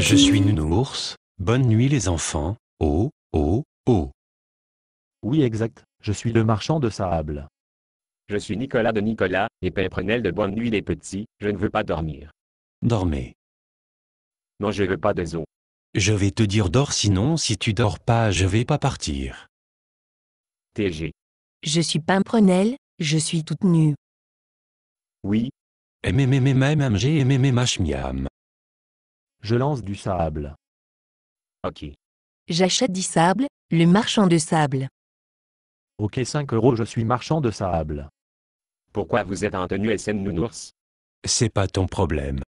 Je suis Nounours. Bonne nuit les enfants. Oh, oh, oh. Oui exact, je suis le marchand de sable. Je suis Nicolas de Nicolas, et Pimprenelle de Bonne nuit les petits, je ne veux pas dormir. Dormez. Non je veux pas des zoo. Je vais te dire dors sinon si tu dors pas je vais pas partir. TG. Je suis Pimprenelle, je suis toute nue. Oui, MMMMMG Je lance du sable. Ok. J'achète du sable, le marchand de sable. Ok 5 euros je suis marchand de sable. Pourquoi vous êtes en tenue SN C'est pas ton problème.